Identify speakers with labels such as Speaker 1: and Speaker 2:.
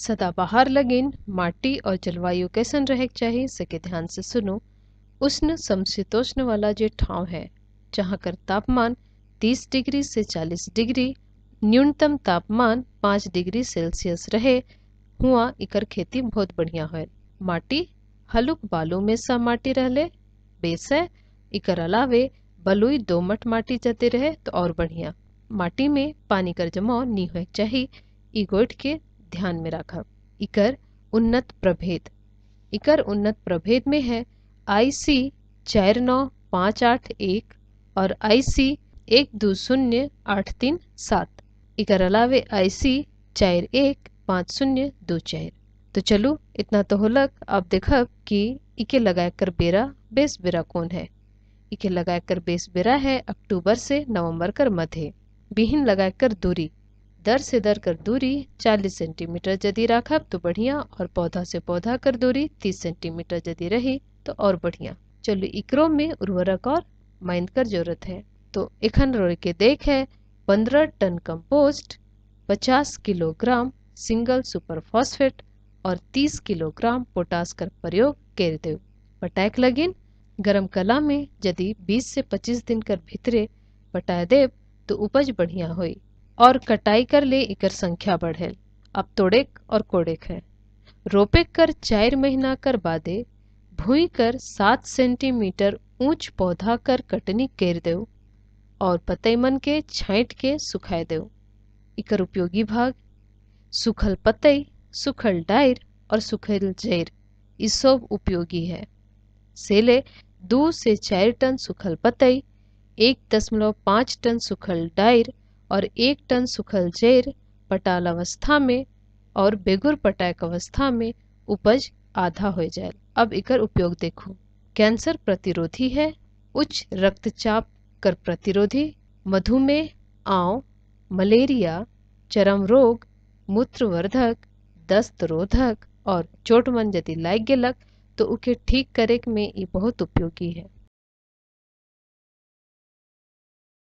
Speaker 1: सदाबहार लगिन माटी और जलवायु कैसन रह चाहिए सके ध्यान से सुनो उष्ण समशीतोष्ण वाला जो ठाव है जहाँ कर तापमान 30 डिग्री से 40 डिग्री न्यूनतम तापमान 5 डिग्री सेल्सियस रहे हुआ इकर खेती बहुत बढ़िया है माटी हलुक बालू में सा माटी रहले है इकर अलावे बलुई दोमट माटी जाते रहे तो और बढ़िया माटी में पानी कर जमाव नहीं हो चाहिए ई गोट के ध्यान में रखा इकर उन्नत प्रभेद इकर उन्नत प्रभेद में है आई सी चार नौ पाँच आठ एक और आई सी एक दो शून्य आठ तीन सात इकर अलावे आई सी चार एक पाँच शून्य दो चार तो चलो इतना तो होलक आप देखब कि इके लगाकर कर बेरा बेस बेरा कौन है इके लगा कर बेस बेरा है अक्टूबर से नवंबर कर मध्य बिहिन लगाकर कर दूरी दर से दर कर दूरी 40 सेंटीमीटर यदि राखब तो बढ़िया और पौधा से पौधा कर दूरी 30 सेंटीमीटर यदि रही तो और बढ़िया चलो इकरो में उर्वरक और माइंड कर जरूरत है तो इखन रोड के देख है पंद्रह टन कंपोस्ट पचास किलोग्राम सिंगल सुपर फॉस्फेट और तीस किलोग्राम पोटास कर प्रयोग कर दे पटाक लगिन गर्म कला में यदि बीस से पच्चीस दिन कर भीतरे पटा देव तो उपज बढ़िया हुई और कटाई कर ले इकर संख्या बढ़ेल अब तोड़ेक और कोड़ेक है रोपे कर चार महीना कर बादे भूई कर सात सेंटीमीटर ऊंच पौधा कर कटनी कर देव और मन के छाट के सुखाए देव इकर उपयोगी भाग सूखल पतई सूखल डायर और सूखल जेर ये सब उपयोगी है सेले दो से चार टन सूखल पतई एक दशमलव पाँच टन सूखल डायर और एक टन सूखल जेर पटाल अवस्था में और बेगुर पटायक अवस्था में उपज आधा हो जाए अब इकर उपयोग देखू कैंसर प्रतिरोधी है उच्च रक्तचाप कर प्रतिरोधी मधुमेह आव मलेरिया चरम रोग मूत्रवर्धक दस्त रोधक और चोट मन यदि लाग गलक तो उके ठीक करे में ये बहुत उपयोगी है